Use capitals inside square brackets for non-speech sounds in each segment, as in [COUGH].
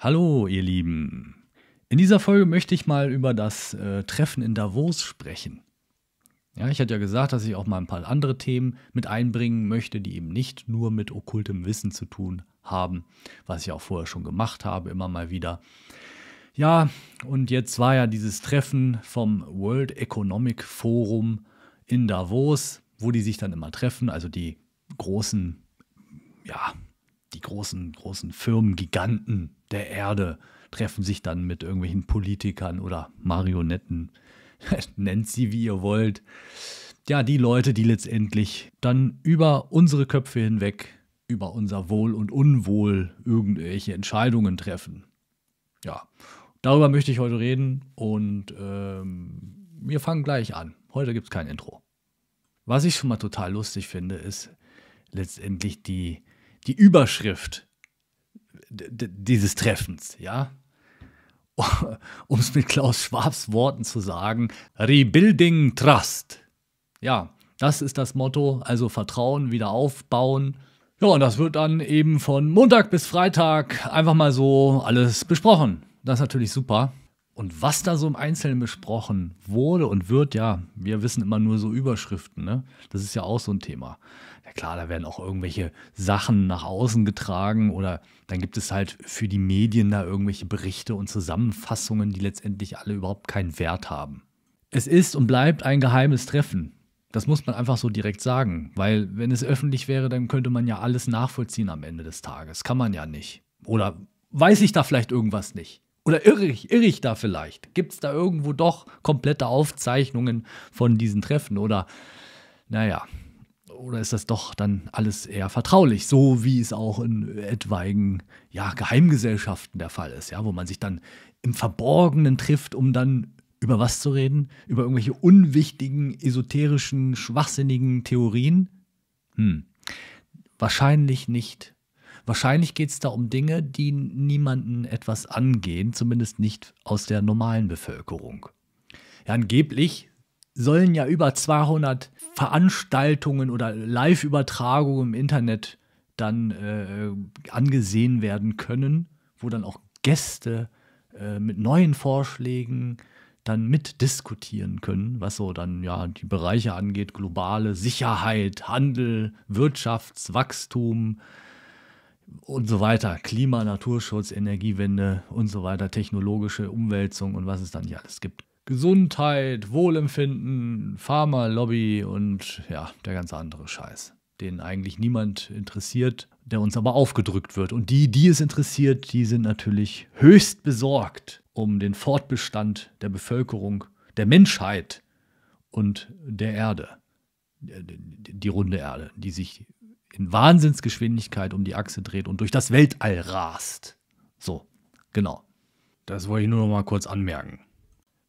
Hallo, ihr Lieben. In dieser Folge möchte ich mal über das äh, Treffen in Davos sprechen. Ja, ich hatte ja gesagt, dass ich auch mal ein paar andere Themen mit einbringen möchte, die eben nicht nur mit okkultem Wissen zu tun haben, was ich auch vorher schon gemacht habe, immer mal wieder. Ja, und jetzt war ja dieses Treffen vom World Economic Forum in Davos, wo die sich dann immer treffen, also die großen ja, die großen, großen Firmen, der Erde treffen sich dann mit irgendwelchen Politikern oder Marionetten, [LAUGHS] nennt sie wie ihr wollt. Ja, die Leute, die letztendlich dann über unsere Köpfe hinweg, über unser Wohl und Unwohl irgendwelche Entscheidungen treffen. Ja, darüber möchte ich heute reden und ähm, wir fangen gleich an. Heute gibt es kein Intro. Was ich schon mal total lustig finde, ist letztendlich die die Überschrift dieses Treffens, ja, [LAUGHS] um es mit Klaus Schwabs Worten zu sagen, Rebuilding Trust. Ja, das ist das Motto, also Vertrauen wieder aufbauen. Ja, und das wird dann eben von Montag bis Freitag einfach mal so alles besprochen. Das ist natürlich super. Und was da so im Einzelnen besprochen wurde und wird, ja, wir wissen immer nur so Überschriften, ne? Das ist ja auch so ein Thema. Ja klar, da werden auch irgendwelche Sachen nach außen getragen oder dann gibt es halt für die Medien da irgendwelche Berichte und Zusammenfassungen, die letztendlich alle überhaupt keinen Wert haben. Es ist und bleibt ein geheimes Treffen. Das muss man einfach so direkt sagen, weil wenn es öffentlich wäre, dann könnte man ja alles nachvollziehen am Ende des Tages. Kann man ja nicht. Oder weiß ich da vielleicht irgendwas nicht? Oder irre ich, irre ich da vielleicht? Gibt es da irgendwo doch komplette Aufzeichnungen von diesen Treffen? Oder, naja, oder ist das doch dann alles eher vertraulich, so wie es auch in etwaigen ja, Geheimgesellschaften der Fall ist, ja, wo man sich dann im Verborgenen trifft, um dann über was zu reden? Über irgendwelche unwichtigen, esoterischen, schwachsinnigen Theorien? Hm. Wahrscheinlich nicht Wahrscheinlich geht es da um Dinge, die niemanden etwas angehen, zumindest nicht aus der normalen Bevölkerung. Ja, angeblich sollen ja über 200 Veranstaltungen oder Live-Übertragungen im Internet dann äh, angesehen werden können, wo dann auch Gäste äh, mit neuen Vorschlägen dann mitdiskutieren können, was so dann ja die Bereiche angeht, globale Sicherheit, Handel, Wirtschaftswachstum, und so weiter. Klima, Naturschutz, Energiewende und so weiter, technologische Umwälzung und was es dann hier alles gibt. Gesundheit, Wohlempfinden, Pharma-Lobby und ja, der ganze andere Scheiß, den eigentlich niemand interessiert, der uns aber aufgedrückt wird. Und die, die es interessiert, die sind natürlich höchst besorgt um den Fortbestand der Bevölkerung, der Menschheit und der Erde. Die runde Erde, die sich in Wahnsinnsgeschwindigkeit um die Achse dreht und durch das Weltall rast. So, genau. Das wollte ich nur noch mal kurz anmerken.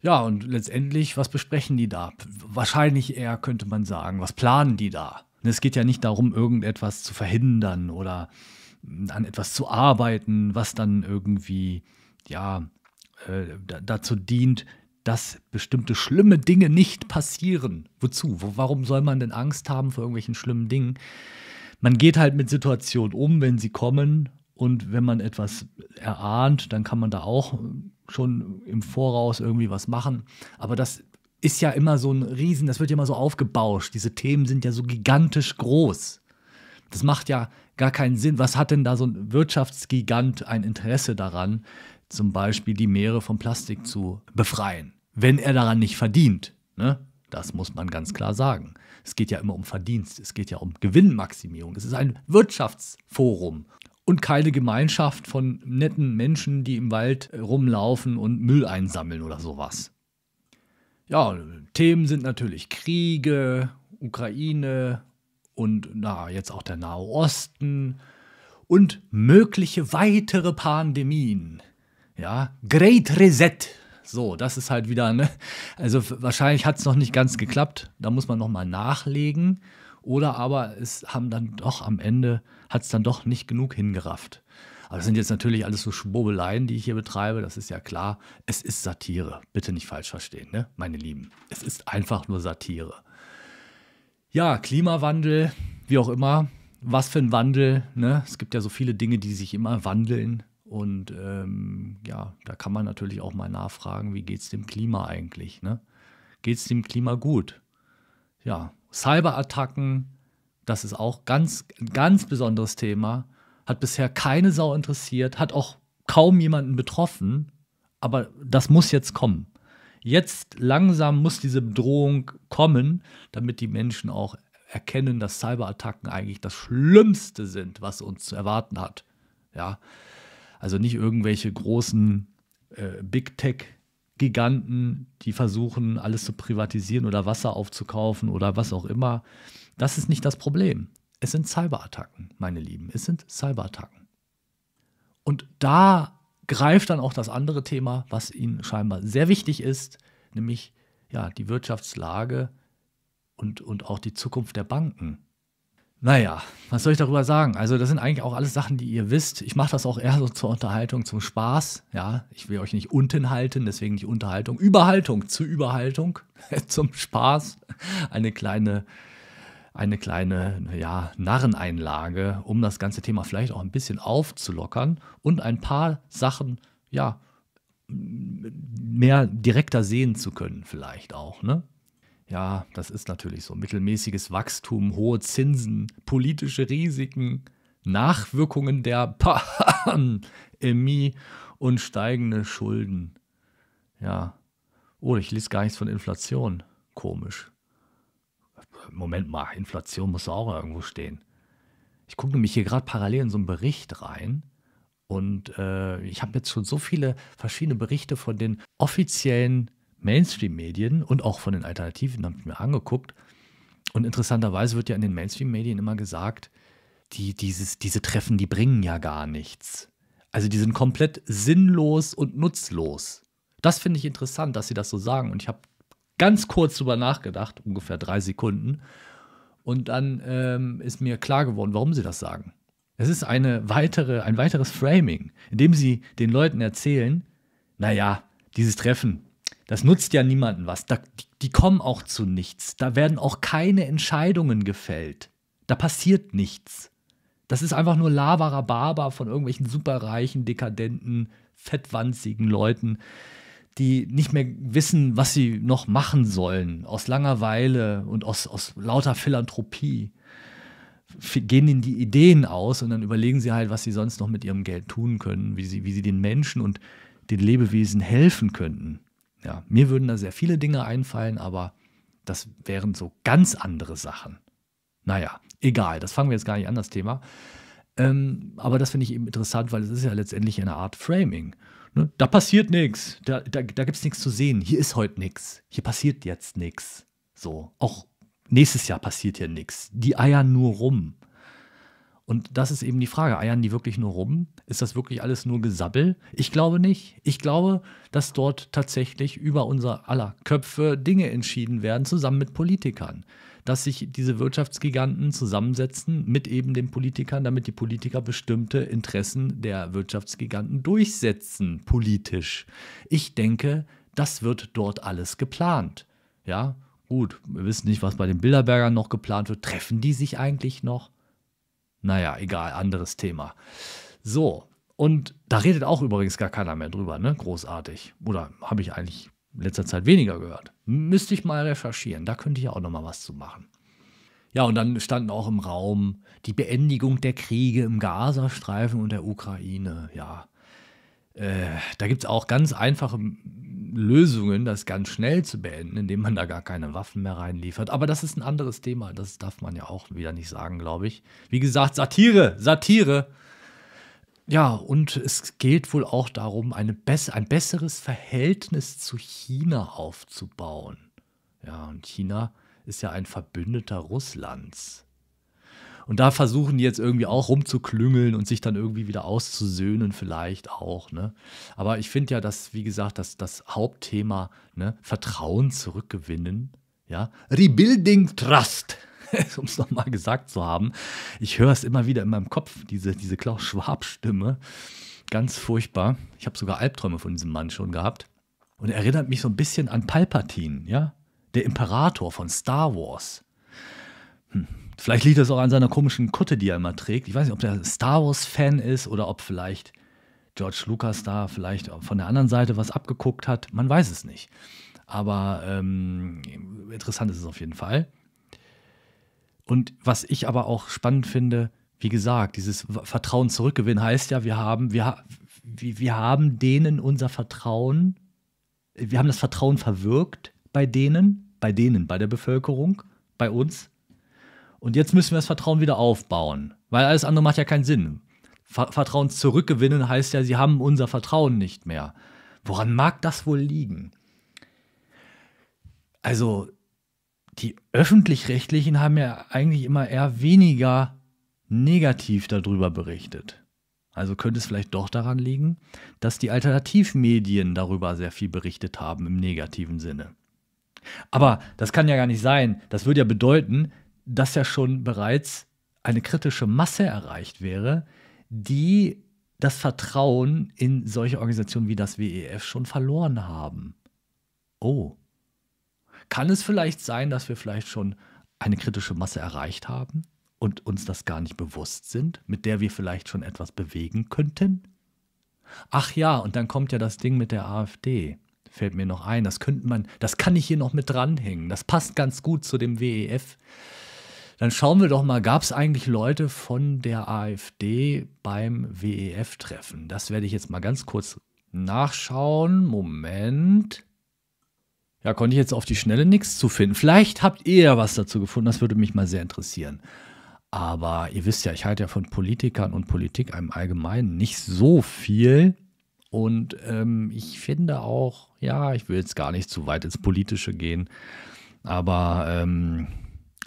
Ja, und letztendlich, was besprechen die da? Wahrscheinlich eher könnte man sagen, was planen die da? Ne, es geht ja nicht darum, irgendetwas zu verhindern oder mm, an etwas zu arbeiten, was dann irgendwie, ja, äh, dazu dient, dass bestimmte schlimme Dinge nicht passieren. Wozu? Warum soll man denn Angst haben vor irgendwelchen schlimmen Dingen? man geht halt mit Situationen um, wenn sie kommen. Und wenn man etwas erahnt, dann kann man da auch schon im Voraus irgendwie was machen. Aber das ist ja immer so ein Riesen, das wird ja immer so aufgebauscht. Diese Themen sind ja so gigantisch groß. Das macht ja gar keinen Sinn. Was hat denn da so ein Wirtschaftsgigant ein Interesse daran, zum Beispiel die Meere vom Plastik zu befreien, wenn er daran nicht verdient? Ne? Das muss man ganz klar sagen. Es geht ja immer um Verdienst, es geht ja um Gewinnmaximierung. Es ist ein Wirtschaftsforum und keine Gemeinschaft von netten Menschen, die im Wald rumlaufen und Müll einsammeln oder sowas. Ja, Themen sind natürlich Kriege, Ukraine und na, jetzt auch der Nahe Osten und mögliche weitere Pandemien. Ja, Great Reset so, das ist halt wieder, ne? Also wahrscheinlich hat es noch nicht ganz geklappt. Da muss man nochmal nachlegen. Oder aber es haben dann doch am Ende, hat es dann doch nicht genug hingerafft. Aber das sind jetzt natürlich alles so Schwurbeleien, die ich hier betreibe, das ist ja klar. Es ist Satire. Bitte nicht falsch verstehen, ne? meine Lieben. Es ist einfach nur Satire. Ja, Klimawandel, wie auch immer. Was für ein Wandel, ne? Es gibt ja so viele Dinge, die sich immer wandeln. Und ähm, ja, da kann man natürlich auch mal nachfragen, wie geht es dem Klima eigentlich? Ne? Geht es dem Klima gut? Ja, Cyberattacken, das ist auch ganz, ganz besonderes Thema. Hat bisher keine Sau interessiert, hat auch kaum jemanden betroffen, aber das muss jetzt kommen. Jetzt langsam muss diese Bedrohung kommen, damit die Menschen auch erkennen, dass Cyberattacken eigentlich das Schlimmste sind, was uns zu erwarten hat. Ja, also nicht irgendwelche großen äh, Big Tech Giganten, die versuchen, alles zu privatisieren oder Wasser aufzukaufen oder was auch immer. Das ist nicht das Problem. Es sind Cyberattacken, meine Lieben. Es sind Cyberattacken. Und da greift dann auch das andere Thema, was ihnen scheinbar sehr wichtig ist, nämlich ja, die Wirtschaftslage und, und auch die Zukunft der Banken naja, was soll ich darüber sagen? Also, das sind eigentlich auch alles Sachen, die ihr wisst. Ich mache das auch eher so zur Unterhaltung, zum Spaß. Ja, ich will euch nicht unten halten, deswegen nicht Unterhaltung. Überhaltung zur Überhaltung, [LAUGHS] zum Spaß. Eine kleine, eine kleine, ja, Narreneinlage, um das ganze Thema vielleicht auch ein bisschen aufzulockern und ein paar Sachen, ja, mehr direkter sehen zu können, vielleicht auch, ne? Ja, das ist natürlich so. Mittelmäßiges Wachstum, hohe Zinsen, politische Risiken, Nachwirkungen der [LAUGHS] Pandemie und steigende Schulden. Ja. Oh, ich lese gar nichts von Inflation. Komisch. Moment mal, Inflation muss auch irgendwo stehen. Ich gucke nämlich hier gerade parallel in so einen Bericht rein. Und äh, ich habe jetzt schon so viele verschiedene Berichte von den offiziellen Mainstream-Medien und auch von den Alternativen, habe ich mir angeguckt. Und interessanterweise wird ja in den Mainstream-Medien immer gesagt, die, dieses, diese Treffen, die bringen ja gar nichts. Also die sind komplett sinnlos und nutzlos. Das finde ich interessant, dass sie das so sagen. Und ich habe ganz kurz drüber nachgedacht, ungefähr drei Sekunden. Und dann ähm, ist mir klar geworden, warum sie das sagen. Es ist eine weitere, ein weiteres Framing, in dem sie den Leuten erzählen, naja, dieses Treffen, das nutzt ja niemandem was. Da, die, die kommen auch zu nichts. Da werden auch keine Entscheidungen gefällt. Da passiert nichts. Das ist einfach nur Lavarababa von irgendwelchen superreichen, dekadenten, fettwanzigen Leuten, die nicht mehr wissen, was sie noch machen sollen, aus Langeweile und aus, aus lauter Philanthropie. Gehen ihnen die Ideen aus und dann überlegen sie halt, was sie sonst noch mit ihrem Geld tun können, wie sie, wie sie den Menschen und den Lebewesen helfen könnten. Ja, mir würden da sehr viele Dinge einfallen, aber das wären so ganz andere Sachen. Naja, egal, das fangen wir jetzt gar nicht an, das Thema. Ähm, aber das finde ich eben interessant, weil es ist ja letztendlich eine Art Framing. Ne? Da passiert nichts, da, da, da gibt es nichts zu sehen, hier ist heute nichts, hier passiert jetzt nichts. So, auch nächstes Jahr passiert hier nichts. Die eiern nur rum. Und das ist eben die Frage, eiern die wirklich nur rum? Ist das wirklich alles nur Gesabbel? Ich glaube nicht. Ich glaube, dass dort tatsächlich über unser aller Köpfe Dinge entschieden werden, zusammen mit Politikern. Dass sich diese Wirtschaftsgiganten zusammensetzen mit eben den Politikern, damit die Politiker bestimmte Interessen der Wirtschaftsgiganten durchsetzen, politisch. Ich denke, das wird dort alles geplant. Ja, gut, wir wissen nicht, was bei den Bilderbergern noch geplant wird. Treffen die sich eigentlich noch? Naja, egal, anderes Thema. So, und da redet auch übrigens gar keiner mehr drüber, ne? Großartig. Oder habe ich eigentlich in letzter Zeit weniger gehört. Müsste ich mal recherchieren, da könnte ich ja auch nochmal was zu machen. Ja, und dann standen auch im Raum die Beendigung der Kriege im Gazastreifen und der Ukraine. Ja, äh, da gibt es auch ganz einfache Lösungen, das ganz schnell zu beenden, indem man da gar keine Waffen mehr reinliefert. Aber das ist ein anderes Thema. Das darf man ja auch wieder nicht sagen, glaube ich. Wie gesagt, Satire, Satire. Ja, und es geht wohl auch darum, bess ein besseres Verhältnis zu China aufzubauen. Ja, und China ist ja ein Verbündeter Russlands. Und da versuchen die jetzt irgendwie auch rumzuklüngeln und sich dann irgendwie wieder auszusöhnen, vielleicht auch. Ne? Aber ich finde ja, dass, wie gesagt, dass das Hauptthema ne, Vertrauen zurückgewinnen, ja, Rebuilding Trust. [LAUGHS] um es nochmal gesagt zu haben. Ich höre es immer wieder in meinem Kopf, diese, diese Klaus-Schwab-Stimme. Ganz furchtbar. Ich habe sogar Albträume von diesem Mann schon gehabt. Und er erinnert mich so ein bisschen an Palpatine, ja? Der Imperator von Star Wars. Hm. Vielleicht liegt das auch an seiner komischen Kutte, die er immer trägt. Ich weiß nicht, ob der Star Wars-Fan ist oder ob vielleicht George Lucas da vielleicht von der anderen Seite was abgeguckt hat. Man weiß es nicht. Aber ähm, interessant ist es auf jeden Fall. Und was ich aber auch spannend finde, wie gesagt, dieses Vertrauen zurückgewinnen heißt ja, wir haben, wir, wir haben denen unser Vertrauen, wir haben das Vertrauen verwirkt bei denen, bei denen, bei der Bevölkerung, bei uns, und jetzt müssen wir das Vertrauen wieder aufbauen, weil alles andere macht ja keinen Sinn. Vertrauen zurückgewinnen heißt ja, sie haben unser Vertrauen nicht mehr. Woran mag das wohl liegen? Also, die öffentlich-rechtlichen haben ja eigentlich immer eher weniger negativ darüber berichtet. Also könnte es vielleicht doch daran liegen, dass die Alternativmedien darüber sehr viel berichtet haben im negativen Sinne. Aber das kann ja gar nicht sein. Das würde ja bedeuten, dass ja schon bereits eine kritische Masse erreicht wäre, die das Vertrauen in solche Organisationen wie das WEF schon verloren haben. Oh. Kann es vielleicht sein, dass wir vielleicht schon eine kritische Masse erreicht haben und uns das gar nicht bewusst sind, mit der wir vielleicht schon etwas bewegen könnten? Ach ja, und dann kommt ja das Ding mit der AfD. Fällt mir noch ein, das könnte man, das kann ich hier noch mit dranhängen. Das passt ganz gut zu dem WEF dann schauen wir doch mal, gab es eigentlich Leute von der AfD beim WEF-Treffen? Das werde ich jetzt mal ganz kurz nachschauen. Moment. Ja, konnte ich jetzt auf die Schnelle nichts zu finden. Vielleicht habt ihr ja was dazu gefunden, das würde mich mal sehr interessieren. Aber ihr wisst ja, ich halte ja von Politikern und Politik im Allgemeinen nicht so viel. Und ähm, ich finde auch, ja, ich will jetzt gar nicht zu weit ins Politische gehen, aber ähm,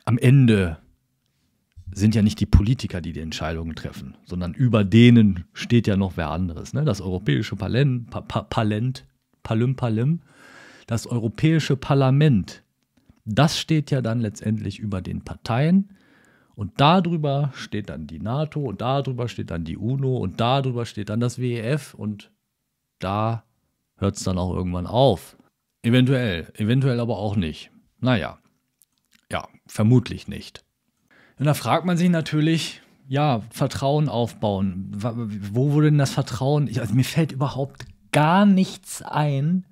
am Ende sind ja nicht die Politiker, die die Entscheidungen treffen, sondern über denen steht ja noch wer anderes. Ne? Das Europäische Parlament, pa pa Parlament, Palim Palim, das Europäische Parlament, das steht ja dann letztendlich über den Parteien. Und darüber steht dann die NATO und darüber steht dann die UNO und darüber steht dann das WEF und da hört es dann auch irgendwann auf. Eventuell, eventuell aber auch nicht. Naja, Vermutlich nicht. Und da fragt man sich natürlich, ja, Vertrauen aufbauen. Wo wurde denn das Vertrauen? also mir fällt überhaupt gar nichts ein,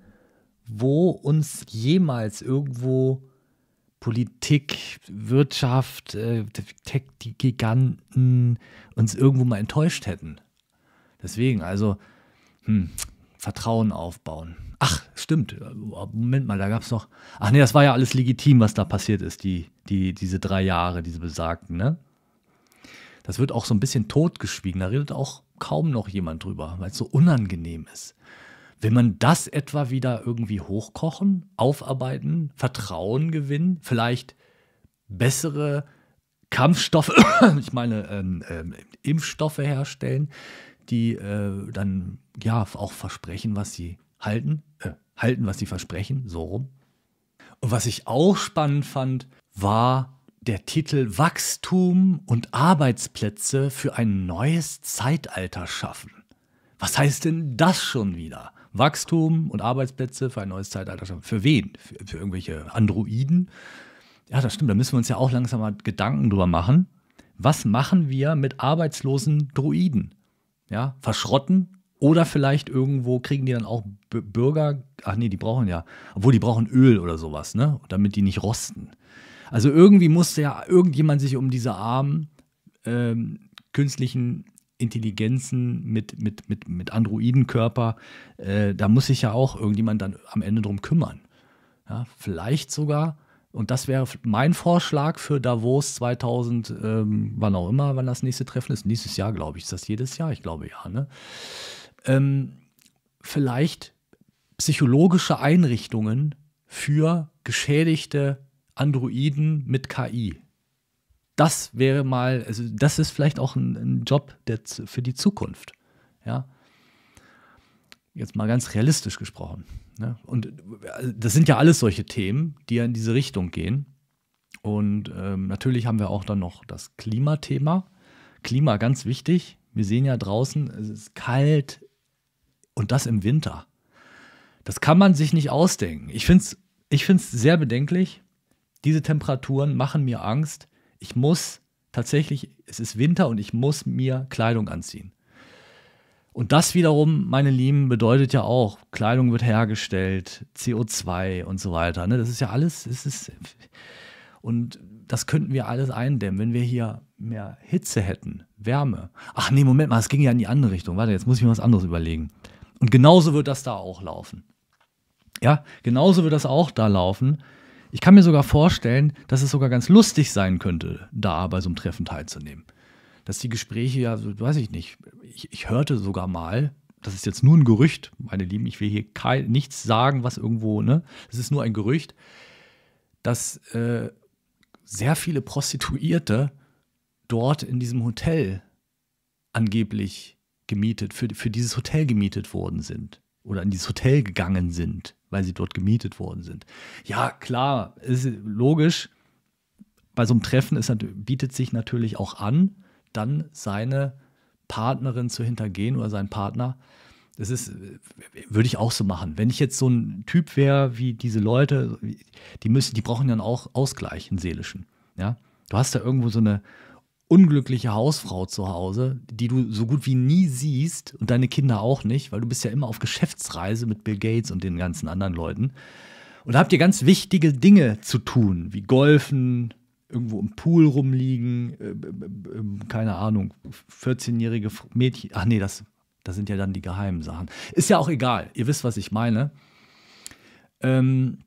wo uns jemals irgendwo Politik, Wirtschaft, äh, Tech, Giganten uns irgendwo mal enttäuscht hätten. Deswegen, also, hm, Vertrauen aufbauen. Ach, stimmt. Moment mal, da gab es noch. Ach nee, das war ja alles legitim, was da passiert ist, die, die, diese drei Jahre, diese besagten, ne? Das wird auch so ein bisschen totgeschwiegen. Da redet auch kaum noch jemand drüber, weil es so unangenehm ist. Will man das etwa wieder irgendwie hochkochen, aufarbeiten, Vertrauen gewinnen, vielleicht bessere Kampfstoffe, [COUGHS] ich meine ähm, ähm, Impfstoffe herstellen, die äh, dann ja auch versprechen, was sie halten, äh, halten, was sie versprechen, so rum. Und was ich auch spannend fand, war der Titel Wachstum und Arbeitsplätze für ein neues Zeitalter schaffen. Was heißt denn das schon wieder? Wachstum und Arbeitsplätze für ein neues Zeitalter schaffen. Für wen? Für, für irgendwelche Androiden? Ja, das stimmt. Da müssen wir uns ja auch langsam mal Gedanken drüber machen. Was machen wir mit arbeitslosen Droiden? Ja, verschrotten oder vielleicht irgendwo kriegen die dann auch B Bürger, ach nee, die brauchen ja, obwohl die brauchen Öl oder sowas, ne? Damit die nicht rosten. Also irgendwie muss ja irgendjemand sich um diese armen ähm, künstlichen Intelligenzen mit, mit, mit, mit Androidenkörper, äh, da muss sich ja auch irgendjemand dann am Ende drum kümmern. Ja, vielleicht sogar, und das wäre mein Vorschlag für Davos 2000, ähm, wann auch immer, wann das nächste Treffen ist. Nächstes Jahr, glaube ich. Ist das jedes Jahr? Ich glaube ja. Ne? ähm, vielleicht psychologische Einrichtungen für geschädigte Androiden mit KI. Das wäre mal, also das ist vielleicht auch ein, ein Job der, für die Zukunft. Ja. Jetzt mal ganz realistisch gesprochen. Ne? Und also, das sind ja alles solche Themen, die ja in diese Richtung gehen. Und ähm, natürlich haben wir auch dann noch das Klimathema. Klima ganz wichtig. Wir sehen ja draußen, es ist kalt, und das im Winter. Das kann man sich nicht ausdenken. Ich finde es ich find's sehr bedenklich. Diese Temperaturen machen mir Angst. Ich muss tatsächlich, es ist Winter und ich muss mir Kleidung anziehen. Und das wiederum, meine Lieben, bedeutet ja auch, Kleidung wird hergestellt, CO2 und so weiter. Ne? Das ist ja alles, es ist. Und das könnten wir alles eindämmen, wenn wir hier mehr Hitze hätten, Wärme. Ach nee, Moment mal, es ging ja in die andere Richtung. Warte, jetzt muss ich mir was anderes überlegen. Und genauso wird das da auch laufen. Ja, genauso wird das auch da laufen. Ich kann mir sogar vorstellen, dass es sogar ganz lustig sein könnte, da bei so einem Treffen teilzunehmen. Dass die Gespräche ja, weiß ich nicht, ich, ich hörte sogar mal, das ist jetzt nur ein Gerücht, meine Lieben, ich will hier kein, nichts sagen, was irgendwo, ne? Es ist nur ein Gerücht, dass äh, sehr viele Prostituierte dort in diesem Hotel angeblich gemietet, für, für dieses Hotel gemietet worden sind oder in dieses Hotel gegangen sind, weil sie dort gemietet worden sind. Ja, klar, ist logisch. Bei so einem Treffen ist, bietet sich natürlich auch an, dann seine Partnerin zu hintergehen oder seinen Partner. Das ist, würde ich auch so machen. Wenn ich jetzt so ein Typ wäre wie diese Leute, die müssen, die brauchen dann auch Ausgleich, einen seelischen. Ja? Du hast da irgendwo so eine, unglückliche Hausfrau zu Hause, die du so gut wie nie siehst und deine Kinder auch nicht, weil du bist ja immer auf Geschäftsreise mit Bill Gates und den ganzen anderen Leuten. Und da habt ihr ganz wichtige Dinge zu tun, wie Golfen, irgendwo im Pool rumliegen, äh, äh, äh, keine Ahnung, 14-jährige Mädchen. Ach nee, das, das sind ja dann die geheimen Sachen. Ist ja auch egal, ihr wisst, was ich meine. Ähm,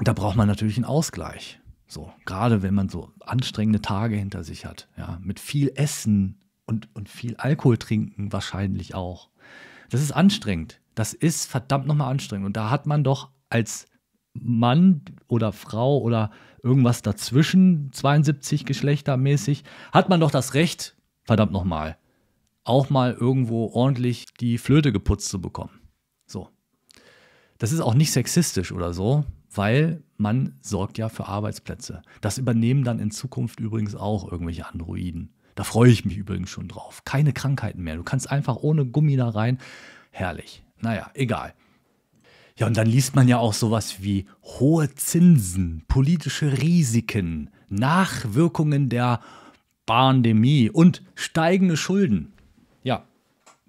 da braucht man natürlich einen Ausgleich. So, gerade wenn man so anstrengende Tage hinter sich hat, ja, mit viel Essen und, und viel Alkohol trinken wahrscheinlich auch. Das ist anstrengend. Das ist verdammt nochmal anstrengend. Und da hat man doch als Mann oder Frau oder irgendwas dazwischen, 72 geschlechtermäßig, hat man doch das Recht, verdammt nochmal, auch mal irgendwo ordentlich die Flöte geputzt zu bekommen. So. Das ist auch nicht sexistisch oder so, weil man sorgt ja für Arbeitsplätze. Das übernehmen dann in Zukunft übrigens auch irgendwelche Androiden. Da freue ich mich übrigens schon drauf. Keine Krankheiten mehr. Du kannst einfach ohne Gummi da rein. Herrlich. Naja, egal. Ja, und dann liest man ja auch sowas wie hohe Zinsen, politische Risiken, Nachwirkungen der Pandemie und steigende Schulden. Ja,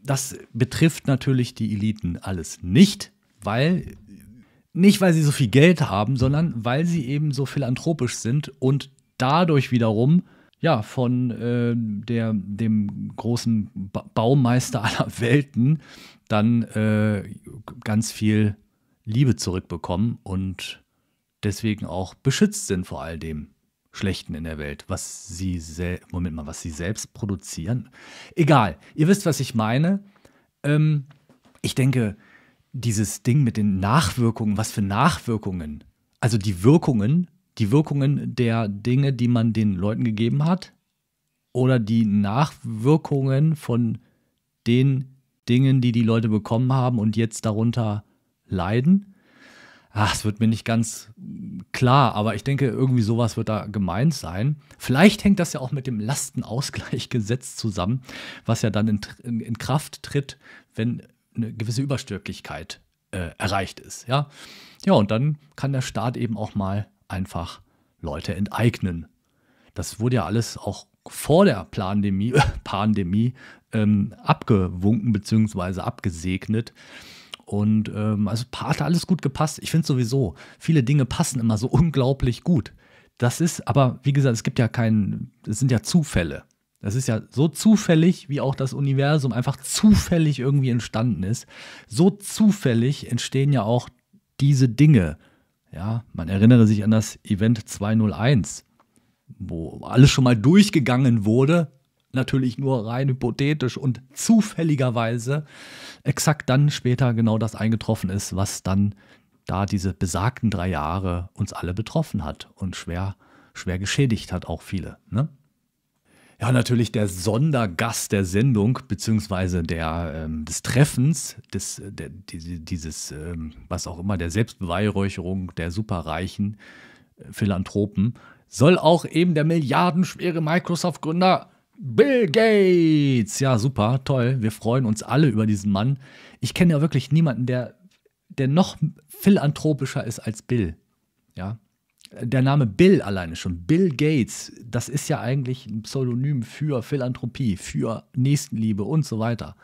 das betrifft natürlich die Eliten alles nicht, weil nicht, weil sie so viel Geld haben, sondern weil sie eben so philanthropisch sind und dadurch wiederum ja von äh, der, dem großen ba Baumeister aller [LAUGHS] Welten dann äh, ganz viel Liebe zurückbekommen und deswegen auch beschützt sind vor all dem Schlechten in der Welt, was sie Moment mal, was sie selbst produzieren. Egal, ihr wisst, was ich meine. Ähm, ich denke, dieses Ding mit den Nachwirkungen, was für Nachwirkungen? Also die Wirkungen, die Wirkungen der Dinge, die man den Leuten gegeben hat oder die Nachwirkungen von den Dingen, die die Leute bekommen haben und jetzt darunter leiden? Ach, es wird mir nicht ganz klar, aber ich denke, irgendwie sowas wird da gemeint sein. Vielleicht hängt das ja auch mit dem Lastenausgleichgesetz zusammen, was ja dann in, in, in Kraft tritt, wenn eine gewisse Überstürklichkeit äh, erreicht ist. Ja? ja, und dann kann der Staat eben auch mal einfach Leute enteignen. Das wurde ja alles auch vor der Pandemie, äh, Pandemie ähm, abgewunken bzw. abgesegnet. Und ähm, also hat alles gut gepasst. Ich finde sowieso, viele Dinge passen immer so [LAUGHS] unglaublich gut. Das ist aber, wie gesagt, es gibt ja keinen, es sind ja Zufälle. Das ist ja so zufällig, wie auch das Universum einfach zufällig irgendwie entstanden ist. So zufällig entstehen ja auch diese Dinge. Ja, man erinnere sich an das Event 201, wo alles schon mal durchgegangen wurde, natürlich nur rein hypothetisch und zufälligerweise exakt dann später genau das eingetroffen ist, was dann da diese besagten drei Jahre uns alle betroffen hat und schwer, schwer geschädigt hat, auch viele. Ne? Ja, natürlich der Sondergast der Sendung, beziehungsweise der, ähm, des Treffens, des, äh, der, dieses, ähm, was auch immer, der Selbstbeweihräucherung der superreichen äh, Philanthropen, soll auch eben der milliardenschwere Microsoft-Gründer Bill Gates. Ja, super, toll. Wir freuen uns alle über diesen Mann. Ich kenne ja wirklich niemanden, der, der noch philanthropischer ist als Bill. Ja, der Name Bill alleine schon, Bill Gates, das ist ja eigentlich ein Pseudonym für Philanthropie, für Nächstenliebe und so weiter.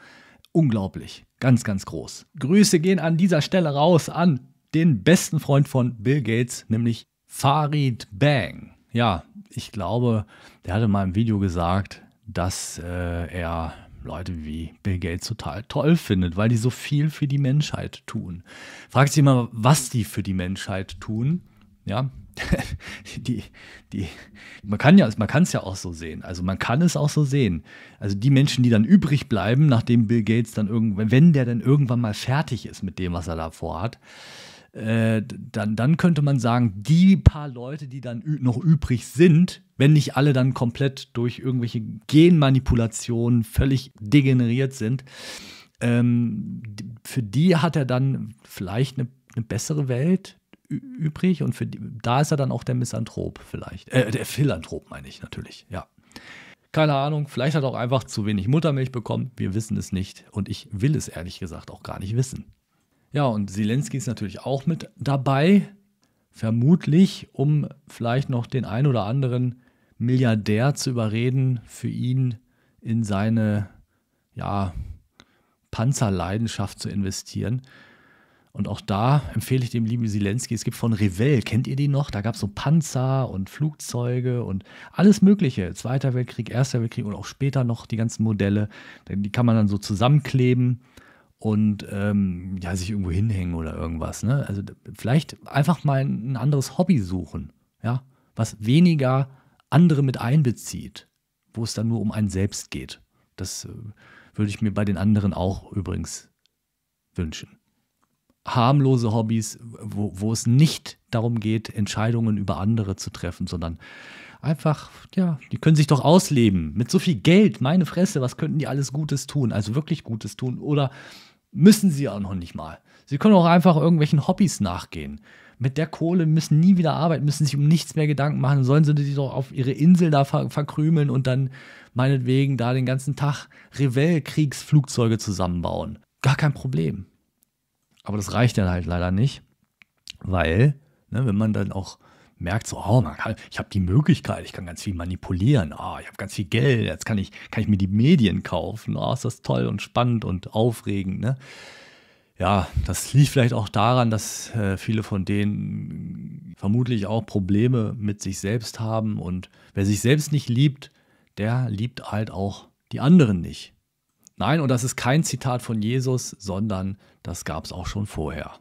Unglaublich, ganz, ganz groß. Grüße gehen an dieser Stelle raus an den besten Freund von Bill Gates, nämlich Farid Bang. Ja, ich glaube, der hatte mal im Video gesagt, dass äh, er Leute wie Bill Gates total toll findet, weil die so viel für die Menschheit tun. Fragt sich mal, was die für die Menschheit tun. Ja, [LAUGHS] die, die, man kann ja, man kann es ja auch so sehen. Also man kann es auch so sehen. Also die Menschen, die dann übrig bleiben, nachdem Bill Gates dann irgendwann, wenn der dann irgendwann mal fertig ist mit dem, was er da vorhat, äh, dann, dann könnte man sagen, die paar Leute, die dann noch übrig sind, wenn nicht alle dann komplett durch irgendwelche Genmanipulationen völlig degeneriert sind, ähm, für die hat er dann vielleicht eine, eine bessere Welt, übrig und für die, da ist er dann auch der Misanthrop vielleicht. Äh, der Philanthrop meine ich natürlich, ja. Keine Ahnung, vielleicht hat er auch einfach zu wenig Muttermilch bekommen, wir wissen es nicht und ich will es ehrlich gesagt auch gar nicht wissen. Ja, und Zelensky ist natürlich auch mit dabei, vermutlich, um vielleicht noch den ein oder anderen Milliardär zu überreden, für ihn in seine ja, Panzerleidenschaft zu investieren. Und auch da empfehle ich dem lieben Silensky, es gibt von Revell, kennt ihr die noch? Da gab es so Panzer und Flugzeuge und alles Mögliche. Zweiter Weltkrieg, Erster Weltkrieg und auch später noch die ganzen Modelle. Die kann man dann so zusammenkleben und ähm, ja, sich irgendwo hinhängen oder irgendwas. Ne? Also vielleicht einfach mal ein anderes Hobby suchen, ja? was weniger andere mit einbezieht, wo es dann nur um einen selbst geht. Das äh, würde ich mir bei den anderen auch übrigens wünschen harmlose Hobbys, wo, wo es nicht darum geht, Entscheidungen über andere zu treffen, sondern einfach, ja, die können sich doch ausleben. Mit so viel Geld, meine Fresse, was könnten die alles Gutes tun? Also wirklich Gutes tun. Oder müssen sie auch noch nicht mal. Sie können auch einfach irgendwelchen Hobbys nachgehen. Mit der Kohle müssen nie wieder arbeiten, müssen sich um nichts mehr Gedanken machen. Sollen sie sich doch auf ihre Insel da verkrümeln und dann meinetwegen da den ganzen Tag Revell-Kriegsflugzeuge zusammenbauen. Gar kein Problem. Aber das reicht dann halt leider nicht, weil, ne, wenn man dann auch merkt, so, oh, kann, ich habe die Möglichkeit, ich kann ganz viel manipulieren, oh, ich habe ganz viel Geld, jetzt kann ich, kann ich mir die Medien kaufen, oh, ist das toll und spannend und aufregend. Ne? Ja, das liegt vielleicht auch daran, dass äh, viele von denen vermutlich auch Probleme mit sich selbst haben und wer sich selbst nicht liebt, der liebt halt auch die anderen nicht. Nein, und das ist kein Zitat von Jesus, sondern das gab es auch schon vorher.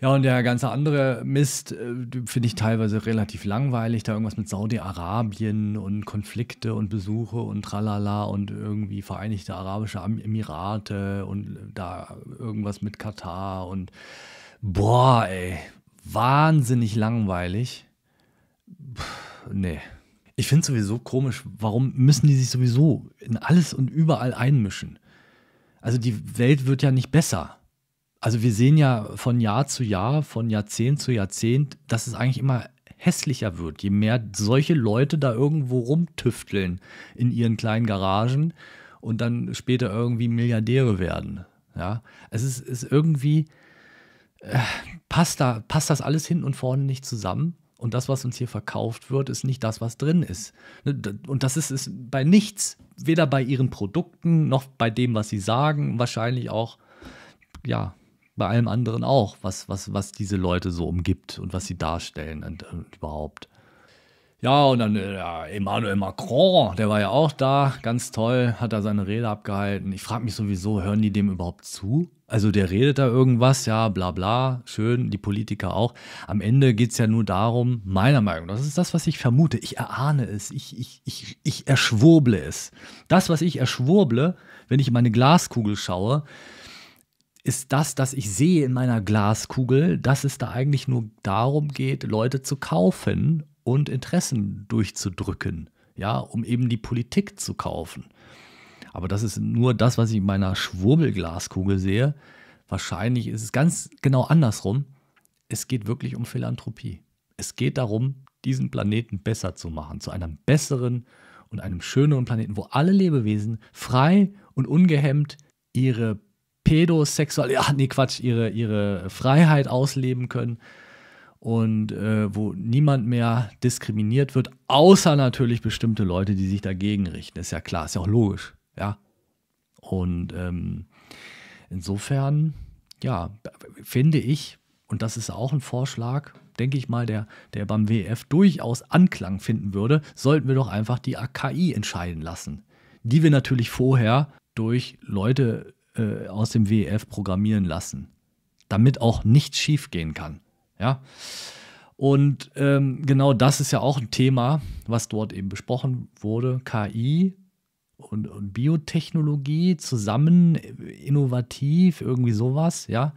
Ja, und der ganze andere Mist äh, finde ich teilweise relativ langweilig. Da irgendwas mit Saudi-Arabien und Konflikte und Besuche und tralala und irgendwie Vereinigte Arabische Emirate und äh, da irgendwas mit Katar und boah, ey, wahnsinnig langweilig. Puh, nee. Ich finde es sowieso komisch, warum müssen die sich sowieso in alles und überall einmischen? Also die Welt wird ja nicht besser. Also wir sehen ja von Jahr zu Jahr, von Jahrzehnt zu Jahrzehnt, dass es eigentlich immer hässlicher wird, je mehr solche Leute da irgendwo rumtüfteln in ihren kleinen Garagen und dann später irgendwie Milliardäre werden. Ja, es ist, ist irgendwie, äh, passt, da, passt das alles hin und vorne nicht zusammen. Und das, was uns hier verkauft wird, ist nicht das, was drin ist. Ne, und das ist es bei nichts, weder bei ihren Produkten noch bei dem, was sie sagen, wahrscheinlich auch, ja, bei allem anderen auch, was, was, was diese Leute so umgibt und was sie darstellen und, und überhaupt. Ja, und dann äh, ja, Emmanuel Macron, der war ja auch da, ganz toll, hat da seine Rede abgehalten. Ich frage mich sowieso, hören die dem überhaupt zu? Also der redet da irgendwas, ja, bla bla, schön, die Politiker auch. Am Ende geht es ja nur darum, meiner Meinung nach, das ist das, was ich vermute, ich erahne es, ich, ich, ich, ich erschwurble es. Das, was ich erschwurble, wenn ich in meine Glaskugel schaue, ist das, dass ich sehe in meiner Glaskugel, dass es da eigentlich nur darum geht, Leute zu kaufen und Interessen durchzudrücken, ja, um eben die Politik zu kaufen. Aber das ist nur das, was ich in meiner Schwurbelglaskugel sehe. Wahrscheinlich ist es ganz genau andersrum. Es geht wirklich um Philanthropie. Es geht darum, diesen Planeten besser zu machen, zu einem besseren und einem schöneren Planeten, wo alle Lebewesen frei und ungehemmt ihre Pedosexual, ja, nee, Quatsch, ihre, ihre Freiheit ausleben können und äh, wo niemand mehr diskriminiert wird, außer natürlich bestimmte Leute, die sich dagegen richten. Ist ja klar, ist ja auch logisch, ja. Und ähm, insofern, ja, finde ich, und das ist auch ein Vorschlag, denke ich mal, der, der beim WF durchaus Anklang finden würde, sollten wir doch einfach die AKI entscheiden lassen, die wir natürlich vorher durch Leute äh, aus dem WF programmieren lassen, damit auch nichts schiefgehen kann. Ja. Und ähm, genau das ist ja auch ein Thema, was dort eben besprochen wurde. KI und, und Biotechnologie zusammen, innovativ, irgendwie sowas, ja.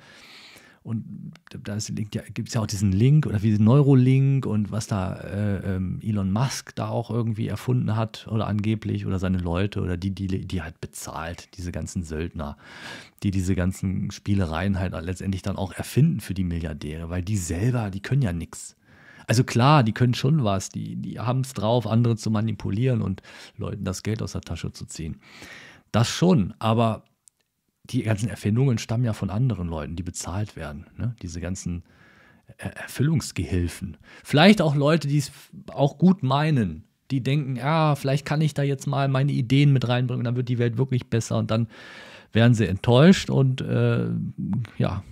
Und da ja, gibt es ja auch diesen Link oder wie Neurolink und was da äh, ähm, Elon Musk da auch irgendwie erfunden hat oder angeblich oder seine Leute oder die, die, die halt bezahlt, diese ganzen Söldner, die diese ganzen Spielereien halt letztendlich dann auch erfinden für die Milliardäre, weil die selber, die können ja nichts. Also klar, die können schon was, die, die haben es drauf, andere zu manipulieren und Leuten das Geld aus der Tasche zu ziehen. Das schon, aber die ganzen Erfindungen stammen ja von anderen Leuten, die bezahlt werden. Ne? Diese ganzen er äh, Erfüllungsgehilfen. Vielleicht auch Leute, die es auch gut meinen, die denken, ja, vielleicht kann ich da jetzt mal meine Ideen mit reinbringen dann wird die Welt wirklich besser und dann werden sie enttäuscht und äh, ja,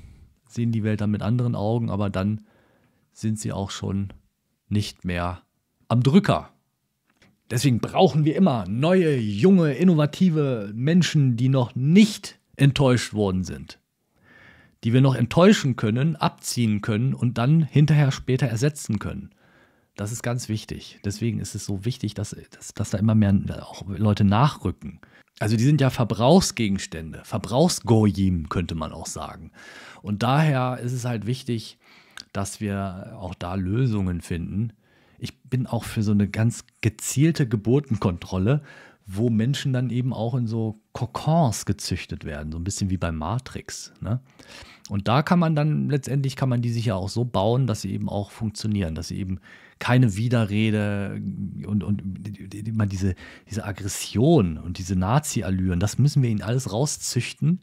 sehen die Welt dann mit anderen Augen, aber dann sind sie auch schon nicht mehr am Drücker. Deswegen brauchen wir immer neue, junge, innovative Menschen, die noch nicht enttäuscht worden sind, die wir noch enttäuschen können, abziehen können und dann hinterher später ersetzen können. Das ist ganz wichtig. Deswegen ist es so wichtig, dass, dass, dass da immer mehr auch Leute nachrücken. Also die sind ja Verbrauchsgegenstände, Verbrauchsgojim könnte man auch sagen. Und daher ist es halt wichtig, dass wir auch da Lösungen finden. Ich bin auch für so eine ganz gezielte Geburtenkontrolle, wo Menschen dann eben auch in so Kokons gezüchtet werden, so ein bisschen wie bei Matrix. Ne? Und da kann man dann letztendlich kann man die sich ja auch so bauen, dass sie eben auch funktionieren, dass sie eben keine Widerrede und, und immer diese, diese Aggression und diese Nazi-Allüren, das müssen wir ihnen alles rauszüchten,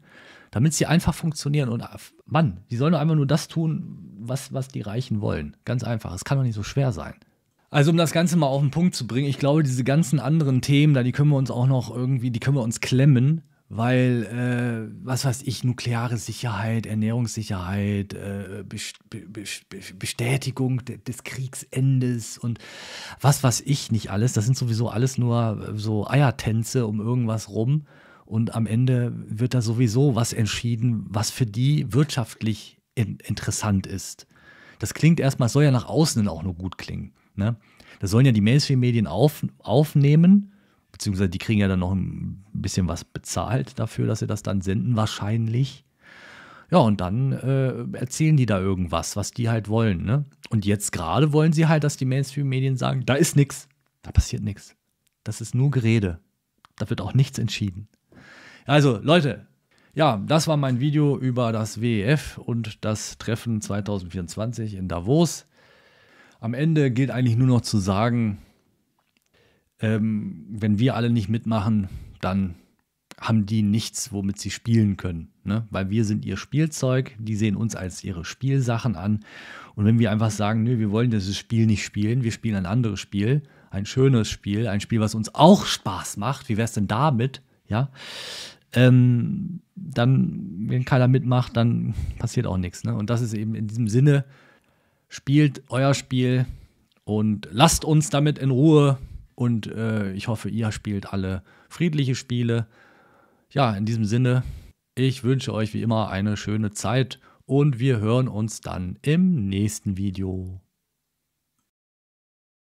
damit sie einfach funktionieren. Und äh, Mann, die sollen doch einfach nur das tun, was, was die Reichen wollen. Ganz einfach. Es kann doch nicht so schwer sein. Also um das Ganze mal auf den Punkt zu bringen, ich glaube, diese ganzen anderen Themen, da die können wir uns auch noch irgendwie, die können wir uns klemmen, weil, äh, was weiß ich, nukleare Sicherheit, Ernährungssicherheit, äh, Bestätigung des Kriegsendes und was weiß ich nicht alles. Das sind sowieso alles nur äh, so Eiertänze um irgendwas rum. Und am Ende wird da sowieso was entschieden, was für die wirtschaftlich in interessant ist. Das klingt erstmal, soll ja nach außen auch nur gut klingen. Ne? Das sollen ja die Mainstream-Medien auf, aufnehmen, beziehungsweise die kriegen ja dann noch ein bisschen was bezahlt dafür, dass sie das dann senden, wahrscheinlich. Ja, und dann äh, erzählen die da irgendwas, was die halt wollen. Ne? Und jetzt gerade wollen sie halt, dass die Mainstream-Medien sagen, da ist nichts, da passiert nichts. Das ist nur Gerede. Da wird auch nichts entschieden. Also, Leute, ja, das war mein Video über das WEF und das Treffen 2024 in Davos am Ende gilt eigentlich nur noch zu sagen, ähm, wenn wir alle nicht mitmachen, dann haben die nichts, womit sie spielen können. Ne? Weil wir sind ihr Spielzeug, die sehen uns als ihre Spielsachen an. Und wenn wir einfach sagen, nö, wir wollen dieses Spiel nicht spielen, wir spielen ein anderes Spiel, ein schönes Spiel, ein Spiel, was uns auch Spaß macht, wie wäre es denn damit? Ja. Ähm, dann, wenn keiner mitmacht, dann passiert auch nichts. Ne? Und das ist eben in diesem Sinne spielt euer Spiel und lasst uns damit in Ruhe. Und äh, ich hoffe, ihr spielt alle friedliche Spiele. Ja, in diesem Sinne, ich wünsche euch wie immer eine schöne Zeit und wir hören uns dann im nächsten Video.